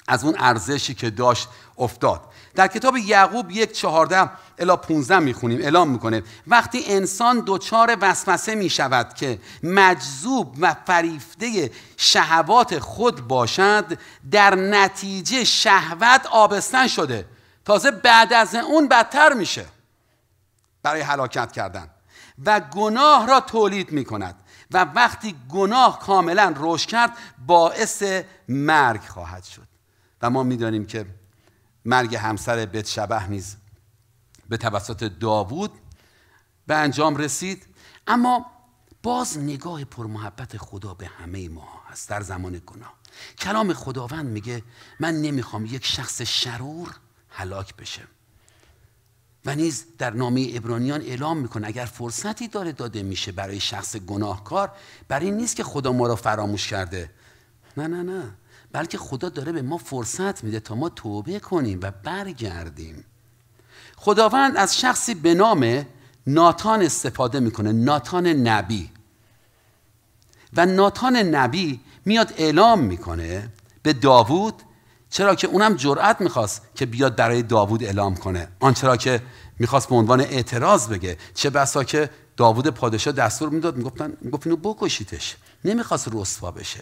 از اون ارزشی که داشت افتاد در کتاب یعقوب یک چهارده الا 15 میخونیم اعلام میکنه وقتی انسان دچار وسوسه میشود که مجذوب و فریفته شهوات خود باشد در نتیجه شهوت آبستن شده تازه بعد از اون بدتر میشه برای هلاکت کردن و گناه را تولید میکند و وقتی گناه کاملا رشد کرد باعث مرگ خواهد شد و ما میدانیم که مرگ همسر بت شبه نیز به توسط داوود به انجام رسید اما باز نگاه پرمحبت خدا به همه ما هست در زمان گناه کلام خداوند میگه من نمیخوام یک شخص شرور هلاک بشه و نیز در نامه ابرانیان اعلام میکنه اگر فرصتی داره داده میشه برای شخص گناهکار برای این نیست که خدا ما را فراموش کرده نه نه نه بلکه خدا داره به ما فرصت میده تا ما توبه کنیم و برگردیم خداوند از شخصی به نام ناتان استفاده میکنه ناتان نبی و ناتان نبی میاد اعلام میکنه به داوود چرا که اونم جرأت میخواست که بیاد برای داوود اعلام کنه آنچه که میخواست به عنوان اعتراض بگه چه بسا که داوود پادشاه دستور میداد میگفتن میگفت اینو بکشیدش نمیخواست رسوا بشه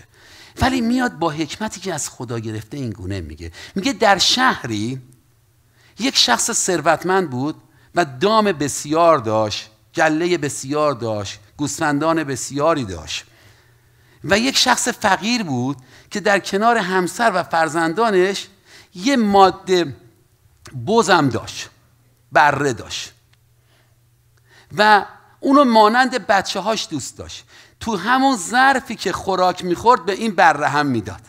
ولی میاد با حکمتی که از خدا گرفته این گونه میگه میگه در شهری یک شخص ثروتمند بود و دام بسیار داشت گله بسیار داشت گوسفندان بسیاری داشت و یک شخص فقیر بود که در کنار همسر و فرزندانش یه ماده بزم داشت بره داشت و اونو مانند بچه هاش دوست داشت تو همون ظرفی که خوراک میخورد به این بره هم میداد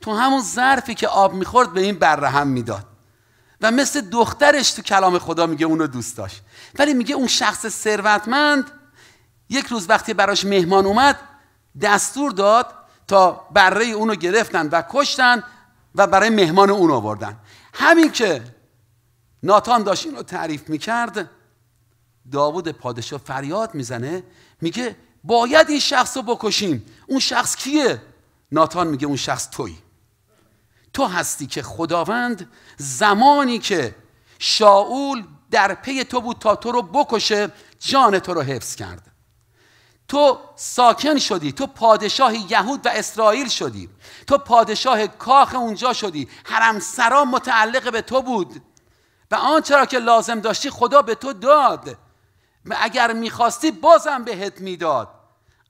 تو همون ظرفی که آب میخورد به این بره هم میداد و مثل دخترش تو کلام خدا میگه اونو دوست داشت ولی میگه اون شخص ثروتمند یک روز وقتی براش مهمان اومد دستور داد تا بره اونو گرفتن و کشتن و برای مهمان اون آوردن همین که ناتان داشت این رو تعریف میکرد داوود پادشاه فریاد میزنه میگه باید این شخص رو بکشیم اون شخص کیه؟ ناتان میگه اون شخص توی تو هستی که خداوند زمانی که شاول در پی تو بود تا تو رو بکشه جان تو رو حفظ کرد تو ساکن شدی تو پادشاه یهود و اسرائیل شدی تو پادشاه کاخ اونجا شدی حرم سرا متعلق به تو بود و آنچه را که لازم داشتی خدا به تو داد و اگر میخواستی بازم بهت میداد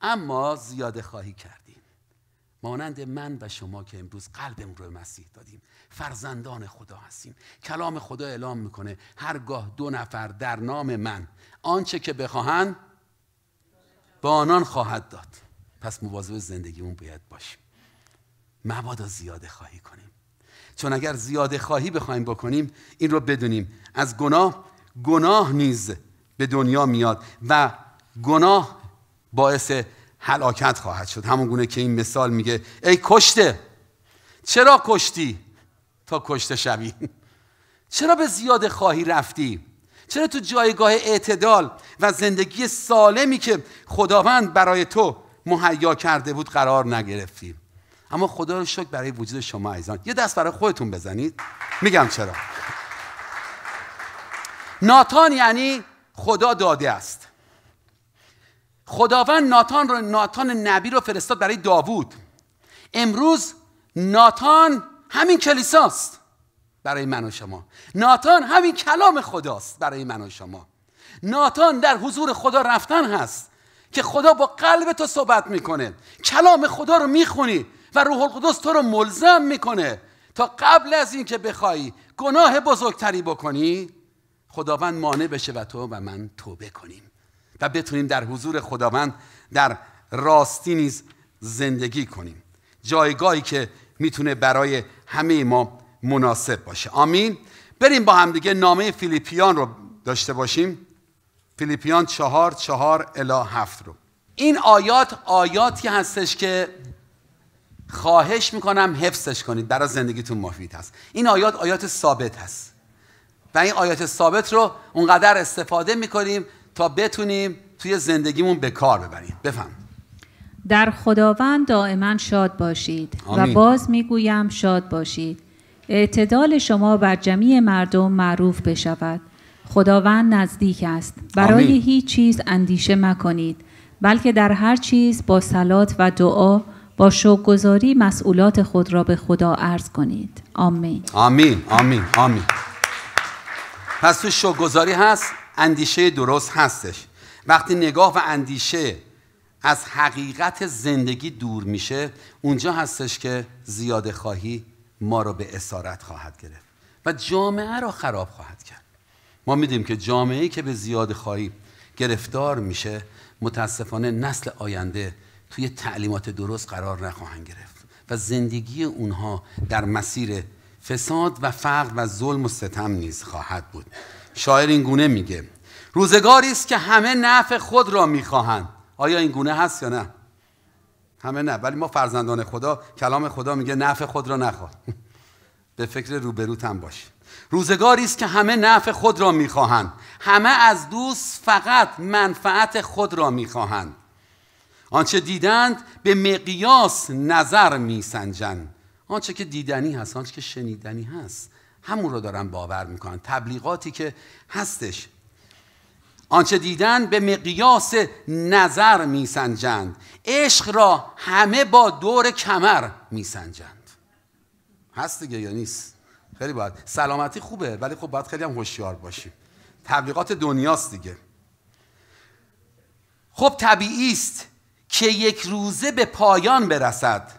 اما زیاده خواهی کردی مانند من و شما که امروز قلبم رو مسیح دادیم فرزندان خدا هستیم کلام خدا اعلام میکنه هرگاه دو نفر در نام من آنچه که بخواهند به آنان خواهد داد پس مواظب زندگیمون باید باشیم مبادا زیاده خواهی کنیم چون اگر زیاده خواهی بخوایم بکنیم این رو بدونیم از گناه گناه نیز به دنیا میاد و گناه باعث هلاکت خواهد شد همون گونه که این مثال میگه ای کشته چرا کشتی تا کشته شوی چرا به زیاده خواهی رفتی چرا تو جایگاه اعتدال و زندگی سالمی که خداوند برای تو مهیا کرده بود قرار نگرفتیم؟ اما خدا رو شکر برای وجود شما عزیزان یه دست برای خودتون بزنید میگم چرا ناتان یعنی خدا داده است خداوند ناتان رو ناتان نبی رو فرستاد برای داوود امروز ناتان همین کلیساست برای من و شما ناتان همین کلام خداست برای من و شما ناتان در حضور خدا رفتن هست که خدا با قلب تو صحبت میکنه کلام خدا رو میخونی و روح القدس تو رو ملزم میکنه تا قبل از اینکه بخوای گناه بزرگتری بکنی خداوند مانع بشه و تو و من توبه کنیم و بتونیم در حضور خداوند در راستی نیز زندگی کنیم جایگاهی که میتونه برای همه ما مناسب باشه آمین بریم با هم دیگه نامه فیلیپیان رو داشته باشیم فیلیپیان چهار چهار الا هفت رو این آیات آیاتی هستش که خواهش میکنم حفظش کنید برای زندگیتون مفید هست این آیات آیات ثابت هست و این آیات ثابت رو اونقدر استفاده میکنیم تا بتونیم توی زندگیمون به کار ببریم بفهم در خداوند دائما شاد باشید آمین. و باز میگویم شاد باشید اعتدال شما بر جمیع مردم معروف بشود خداوند نزدیک است برای هیچ چیز اندیشه مکنید بلکه در هر چیز با سلات و دعا با شوقگذاری مسئولات خود را به خدا عرض کنید آمین آمین آمین آمین پس تو شوقگذاری هست اندیشه درست هستش وقتی نگاه و اندیشه از حقیقت زندگی دور میشه اونجا هستش که زیاده خواهی ما را به اسارت خواهد گرفت و جامعه را خراب خواهد کرد ما میدیم که جامعه که به زیاد خواهی گرفتار میشه متاسفانه نسل آینده توی تعلیمات درست قرار نخواهند گرفت و زندگی اونها در مسیر فساد و فقر و ظلم و ستم نیز خواهد بود شاعر این گونه میگه روزگاری است که همه نفع خود را میخواهند آیا این گونه هست یا نه همه نه ولی ما فرزندان خدا کلام خدا میگه نفع خود را نخواه به فکر روبروت هم باش روزگاری است که همه نفع خود را میخواهند همه از دوست فقط منفعت خود را میخواهند آنچه دیدند به مقیاس نظر میسنجند آنچه که دیدنی هست آنچه که شنیدنی هست همون رو دارن باور میکنن تبلیغاتی که هستش آنچه دیدن به مقیاس نظر میسنجند عشق را همه با دور کمر میسنجند هست دیگه یا نیست خیلی باید سلامتی خوبه ولی خب باید خیلی هم هوشیار باشیم تبلیغات دنیاست دیگه خب طبیعی است که یک روزه به پایان برسد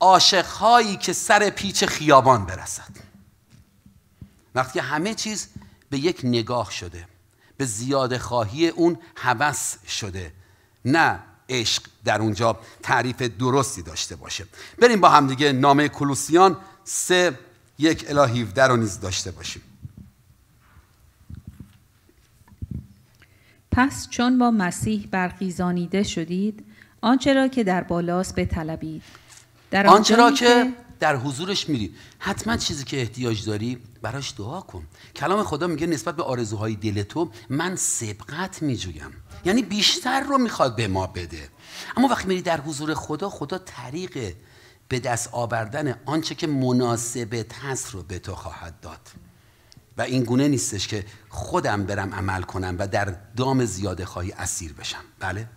عاشقهایی که سر پیچ خیابان برسد وقتی همه چیز به یک نگاه شده به زیاده خواهی اون هوس شده نه عشق در اونجا تعریف درستی داشته باشه بریم با همدیگه نامه کلوسیان سه یک الی 17 رو نیز داشته باشیم پس چون با مسیح برخیزانیده شدید آنچه را که در بالاست به طلبید آنچه که در حضورش میری حتما چیزی که احتیاج داری براش دعا کن کلام خدا میگه نسبت به آرزوهای دل تو من سبقت میجویم یعنی بیشتر رو میخواد به ما بده اما وقتی میری در حضور خدا خدا طریق به دست آوردن آنچه که مناسبت هست رو به تو خواهد داد و این گونه نیستش که خودم برم عمل کنم و در دام زیاده خواهی اسیر بشم بله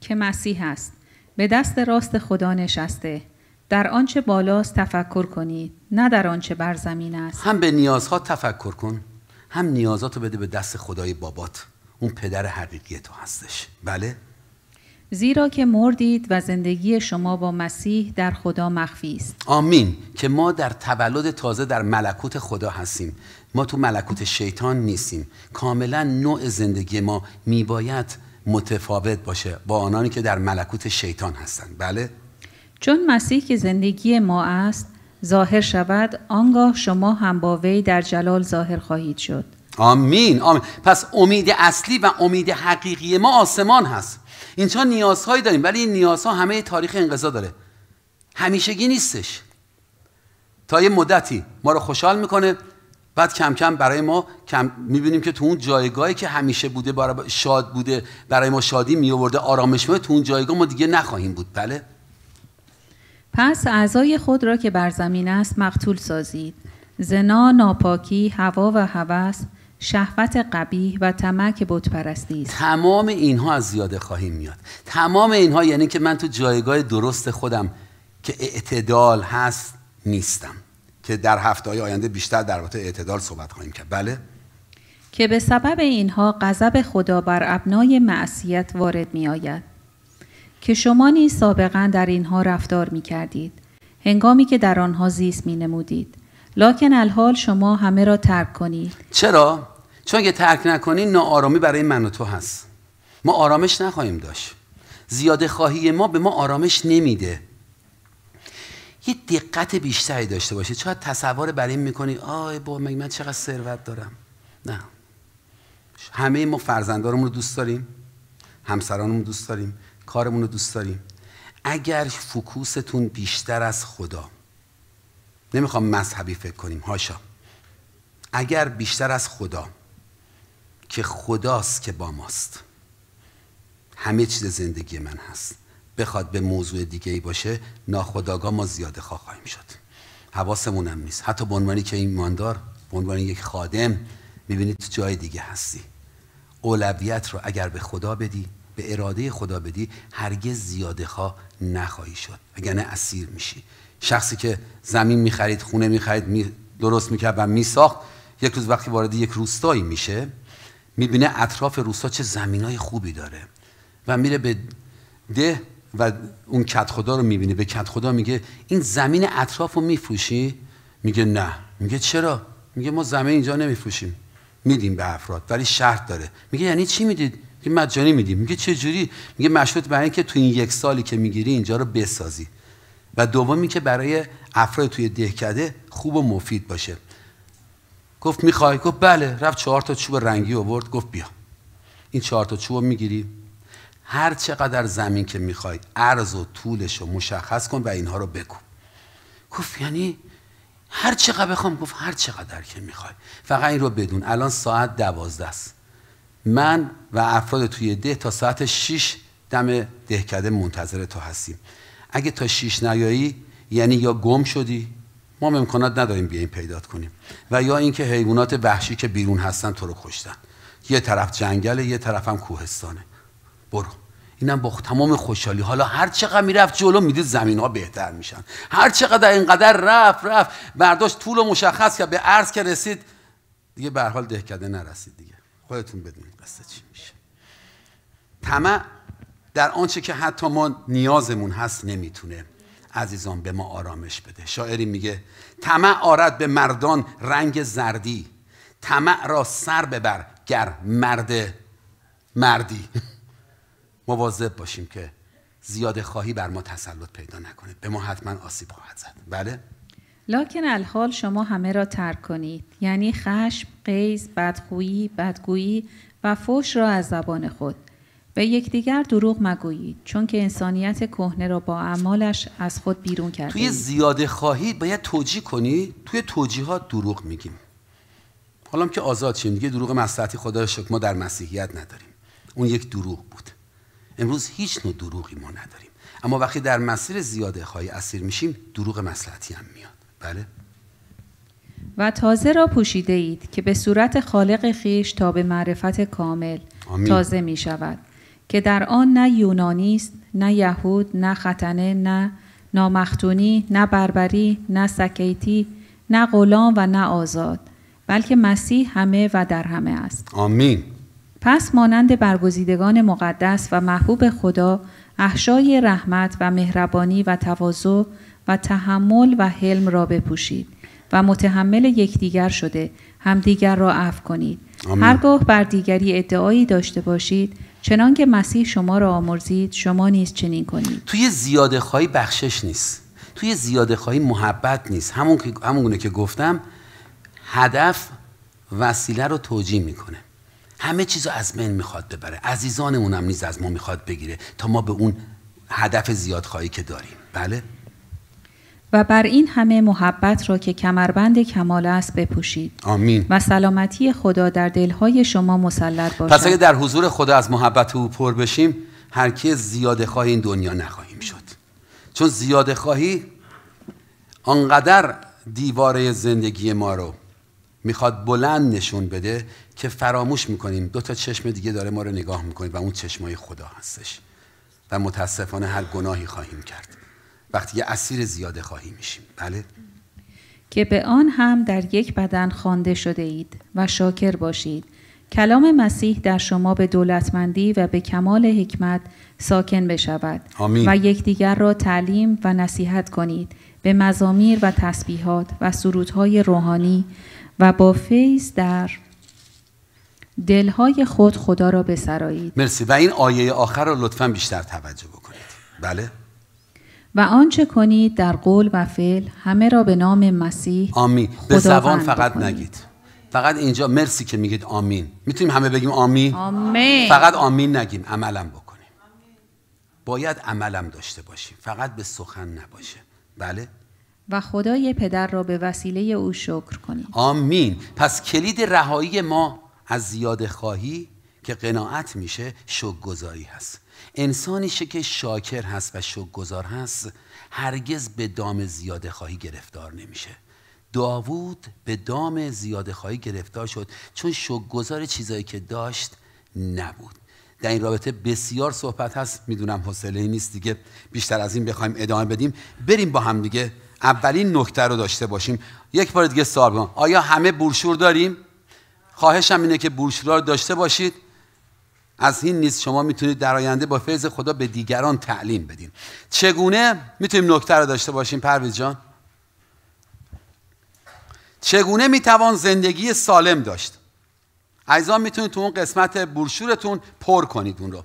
که مسیح هست به دست راست خدا نشسته در آنچه بالاست تفکر کنید نه در آنچه بر زمین است هم به نیازها تفکر کن هم نیازاتو بده به دست خدای بابات اون پدر حقیقی تو هستش بله زیرا که مردید و زندگی شما با مسیح در خدا مخفی است آمین که ما در تولد تازه در ملکوت خدا هستیم ما تو ملکوت شیطان نیستیم کاملا نوع زندگی ما میباید متفاوت باشه با آنانی که در ملکوت شیطان هستند بله چون مسیح که زندگی ما است ظاهر شود آنگاه شما هم با وی در جلال ظاهر خواهید شد آمین آمین پس امید اصلی و امید حقیقی ما آسمان هست اینجا نیازهایی داریم ولی این نیازها همه تاریخ انقضا داره همیشگی نیستش تا یه مدتی ما رو خوشحال میکنه بعد کم کم برای ما کم میبینیم که تو اون جایگاهی که همیشه بوده برای شاد بوده برای ما شادی میآورده آرامش میده تو اون جایگاه ما دیگه نخواهیم بود بله پس اعضای خود را که بر زمین است مقتول سازید زنا ناپاکی هوا و هوس شهوت قبیح و طمع که است تمام اینها از زیاده خواهیم میاد تمام اینها یعنی که من تو جایگاه درست خودم که اعتدال هست نیستم که در هفته های آینده بیشتر در رابطه اعتدال صحبت خواهیم کرد بله که به سبب اینها غضب خدا بر ابنای معصیت وارد می آید که شما نیز سابقا در اینها رفتار می کردید. هنگامی که در آنها زیست می نمودید. لاکن الحال شما همه را ترک کنید. چرا؟ چون اگه ترک نکنی ناآرامی برای من و تو هست. ما آرامش نخواهیم داشت. زیاده خواهی ما به ما آرامش نمیده. یه دقت بیشتری داشته باشید چرا تصور برای این میکنی آی با من چقدر ثروت دارم نه همه ما فرزندارمون رو دوست داریم همسرانمون دوست داریم کارمون رو دوست داریم اگر فکوستون بیشتر از خدا نمیخوام مذهبی فکر کنیم هاشا اگر بیشتر از خدا که خداست که با ماست همه چیز زندگی من هست بخواد به موضوع دیگه ای باشه ناخداغا ما زیاده خواه خواهیم شد حواسمون هم نیست حتی به عنوانی که ماندار به عنوان یک خادم میبینید تو جای دیگه هستی اولویت رو اگر به خدا بدی به اراده خدا بدی هرگز زیاده خواه نخواهی شد اگر نه اسیر میشی شخصی که زمین میخرید خونه میخرید می درست میکرد و میساخت یک روز وقتی وارد یک روستایی میشه میبینه اطراف روستا چه زمینای خوبی داره و میره به ده و اون کت خدا رو میبینه به کت خدا میگه این زمین اطراف رو میفروشی میگه نه میگه چرا میگه ما زمین اینجا نمیفروشیم میدیم به افراد ولی شرط داره میگه یعنی چی میدید که مجانی میدیم میگه چه جوری میگه مشروط برای اینکه تو این یک سالی که میگیری اینجا رو بسازی و دومی که برای افراد توی دهکده خوب و مفید باشه گفت میخوای گفت بله رفت چهار تا چوب رنگی آورد گفت بیا این چهار تا چوب میگیری هر چقدر زمین که میخوای عرض و طولش رو مشخص کن و اینها رو بکوب گفت یعنی هر چقدر بخوام گفت هر چقدر که میخوای فقط این رو بدون الان ساعت دوازده است من و افراد توی ده تا ساعت 6 دم دهکده منتظر تو هستیم اگه تا 6 نیایی یعنی یا گم شدی ما امکانات نداریم بیایم پیدات کنیم و یا اینکه حیوانات وحشی که بیرون هستن تو رو کشتن یه طرف جنگله یه طرف هم کوهستانه برو اینم با تمام خوشحالی حالا هر چقدر میرفت جلو میدید زمین ها بهتر میشن هر چقدر اینقدر رفت رفت برداشت طول و مشخص که به عرض که رسید دیگه به حال دهکده نرسید دیگه خودتون بدونید قصه چی میشه طمع در آنچه که حتی ما نیازمون هست نمیتونه عزیزان به ما آرامش بده شاعری میگه طمع آرد به مردان رنگ زردی طمع را سر ببر گر مرد مردی مواظب باشیم که زیاد خواهی بر ما تسلط پیدا نکنه به ما حتما آسیب خواهد زد بله لاکن الحال شما همه را ترک کنید یعنی خشم، قیز، بدخویی، بدگویی و فوش را از زبان خود به یکدیگر دروغ مگویید چون که انسانیت کهنه را با اعمالش از خود بیرون کردید. توی زیاده خواهید باید توجیه کنی توی توجیهات دروغ میگیم حالا که آزاد شیم دیگه دروغ مسلحتی خدا ما در مسیحیت نداریم اون یک دروغ بود امروز هیچ نوع دروغی ما نداریم اما وقتی در مسیر زیاده خواهی اسیر میشیم دروغ مسلحتی هم میاد بله و تازه را پوشیده اید که به صورت خالق خیش تا به معرفت کامل تازه می شود که در آن نه یونانی است نه یهود نه خطنه، نه نامختونی نه بربری نه سکیتی نه غلام و نه آزاد بلکه مسیح همه و در همه است آمین پس مانند برگزیدگان مقدس و محبوب خدا احشای رحمت و مهربانی و تواضع و تحمل و حلم را بپوشید و متحمل یکدیگر شده همدیگر را عف کنید آمین. هرگاه بر دیگری ادعایی داشته باشید چنان که مسیح شما را آمرزید شما نیز چنین کنید توی زیاده خواهی بخشش نیست توی زیاده خواهی محبت نیست همون که که گفتم هدف وسیله رو توجیه میکنه همه چیز رو از من میخواد ببره عزیزانمون هم نیز از ما میخواد بگیره تا ما به اون هدف زیاد خواهی که داریم بله و بر این همه محبت را که کمربند کمال است بپوشید آمین و سلامتی خدا در دلهای شما مسلط باشد پس اگه در حضور خدا از محبت او پر بشیم هرکی زیاده خواهی این دنیا نخواهیم شد چون زیاده خواهی آنقدر دیواره زندگی ما رو میخواد بلند نشون بده که فراموش میکنیم دو تا چشم دیگه داره ما رو نگاه میکنیم و اون چشمای خدا هستش و متاسفانه هر گناهی خواهیم کرد وقتی یه اسیر زیاده خواهی میشیم بله که به آن هم در یک بدن خوانده شده اید و شاکر باشید کلام مسیح در شما به دولتمندی و به کمال حکمت ساکن بشود آمین. و یکدیگر را تعلیم و نصیحت کنید به مزامیر و تسبیحات و سرودهای روحانی و با فیض در دلهای خود خدا را بسرایید مرسی و این آیه آخر را لطفا بیشتر توجه بکنید بله و آنچه کنید در قول و فعل همه را به نام مسیح آمین به زبان فقط نگید فقط اینجا مرسی که میگید آمین میتونیم همه بگیم آمین, آمین. فقط آمین نگیم عملم بکنیم باید عملم داشته باشیم فقط به سخن نباشه بله و خدای پدر را به وسیله او شکر کنید آمین پس کلید رهایی ما از زیاد خواهی که قناعت میشه شکرگزاری هست انسانی که شاکر هست و شکرگزار هست هرگز به دام زیاده خواهی گرفتار نمیشه داوود به دام زیاده خواهی گرفتار شد چون شکرگزار چیزایی که داشت نبود در این رابطه بسیار صحبت هست میدونم حوصله نیست دیگه بیشتر از این بخوایم ادامه بدیم بریم با هم دیگه اولین نکته رو داشته باشیم یک بار دیگه سوال آیا همه برشور داریم خواهشم اینه که بورشور رو داشته باشید از این نیست شما میتونید در آینده با فیض خدا به دیگران تعلیم بدین چگونه میتونیم نکته رو داشته باشیم پرویز جان چگونه میتوان زندگی سالم داشت عزیزان میتونید تو اون قسمت برشورتون پر کنید اون رو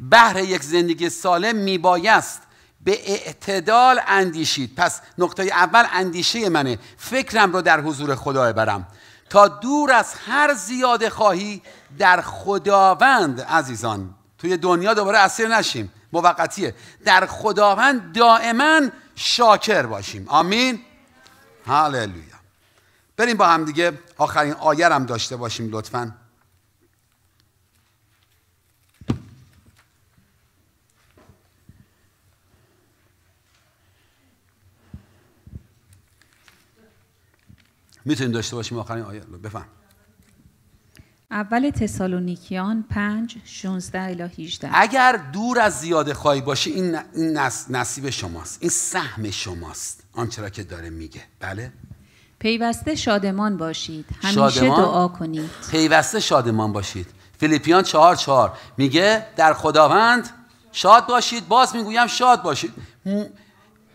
بهر یک زندگی سالم میبایست به اعتدال اندیشید پس نقطه اول اندیشه منه فکرم رو در حضور خدا برم تا دور از هر زیاده خواهی در خداوند عزیزان توی دنیا دوباره اسیر نشیم موقتیه در خداوند دائما شاکر باشیم آمین هللویا بریم با هم دیگه آخرین آیه هم داشته باشیم لطفاً میتونید داشته باشیم آخرین آیه رو بفهم اول تسالونیکیان 5 16 الی 18 اگر دور از زیاده خواهی باشی این نصیب شماست این سهم شماست آنچه را که داره میگه بله پیوسته شادمان باشید همیشه شادمان. دعا کنید پیوسته شادمان باشید فیلیپیان 4 4 میگه در خداوند شاد باشید باز میگویم شاد باشید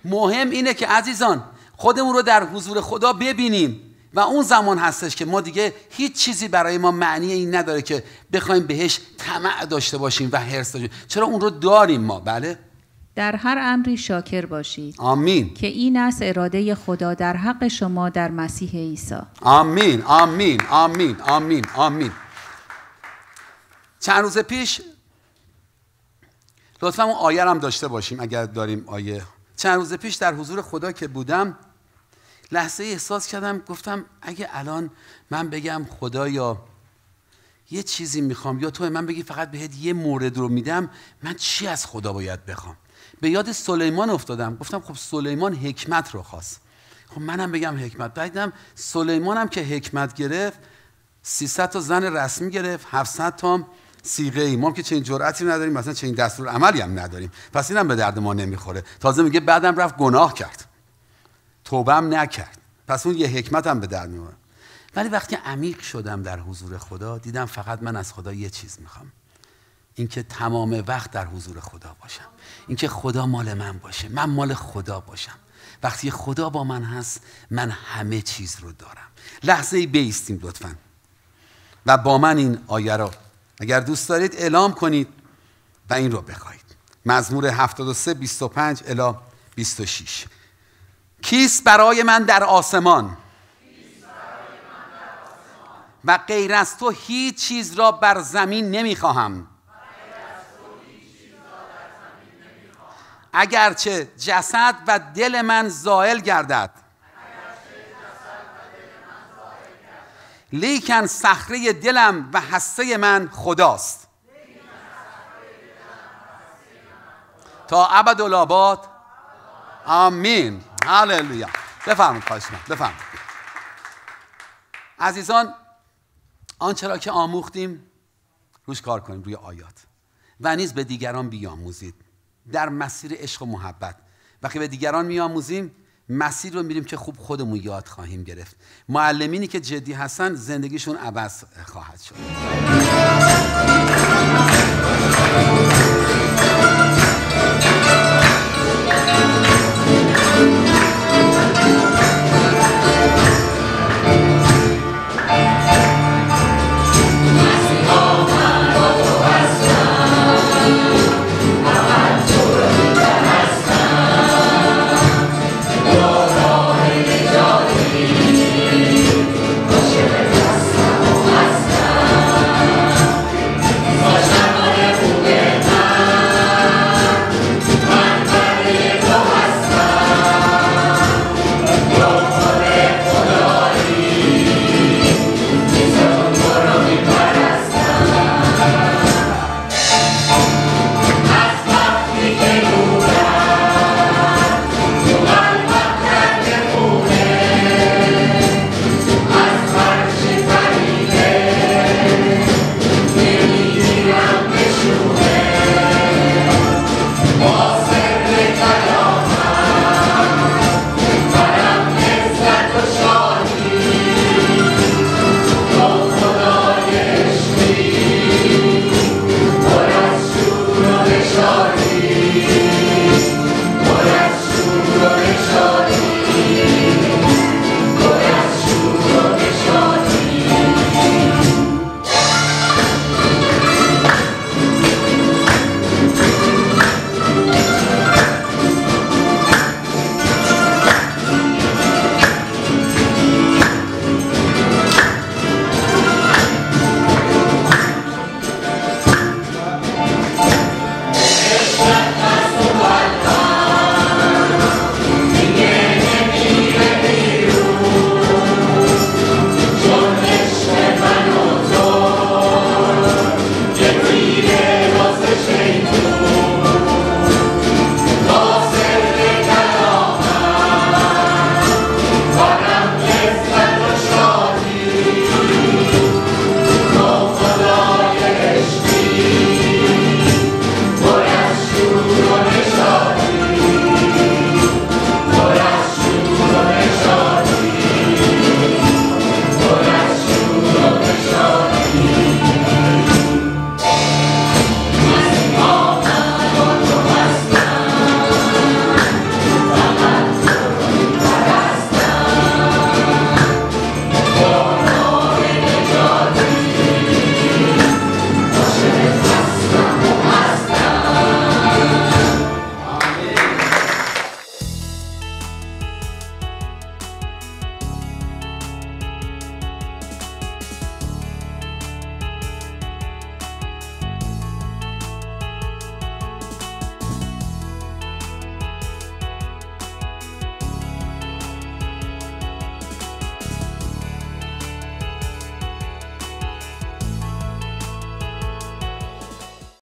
مهم اینه که عزیزان خودمون رو در حضور خدا ببینیم و اون زمان هستش که ما دیگه هیچ چیزی برای ما معنی این نداره که بخوایم بهش طمع داشته باشیم و حرص داشته چرا اون رو داریم ما بله در هر امری شاکر باشید آمین که این است اراده خدا در حق شما در مسیح عیسی آمین آمین آمین آمین آمین چند روز پیش لطفا اون آیه هم داشته باشیم اگر داریم آیه چند روز پیش در حضور خدا که بودم لحظه احساس کردم گفتم اگه الان من بگم خدایا یه چیزی میخوام یا تو من بگی فقط بهت یه مورد رو میدم من چی از خدا باید بخوام به یاد سلیمان افتادم گفتم خب سلیمان حکمت رو خواست خب منم بگم حکمت سلیمان هم که حکمت گرفت 300 تا زن رسمی گرفت 700 تا سیغه ای ما که چنین جرعتی نداریم مثلا چنین دستور عملی هم نداریم پس اینم به درد ما نمیخوره تازه میگه بعدم رفت گناه کرد هم نکرد پس اون یه حکمتم به در میومد ولی وقتی عمیق شدم در حضور خدا دیدم فقط من از خدا یه چیز میخوام اینکه تمام وقت در حضور خدا باشم اینکه خدا مال من باشه من مال خدا باشم وقتی خدا با من هست من همه چیز رو دارم لحظه بیستیم لطفا و با من این آیه را اگر دوست دارید اعلام کنید و این رو بخواید مزمور 73 25 الا 26 کیست برای من در آسمان و غیر از تو هیچ چیز را بر زمین نمیخواهم اگرچه جسد و دل من زائل گردد لیکن صخره دلم و حسه من خداست تا ابدالآباد آمین هللویا بفهمید خواهش عزیزان آنچه را که آموختیم روش کار کنیم روی آیات و نیز به دیگران بیاموزید در مسیر عشق و محبت وقتی به دیگران میآموزیم مسیر رو میریم که خوب خودمون یاد خواهیم گرفت معلمینی که جدی هستن زندگیشون عوض خواهد شد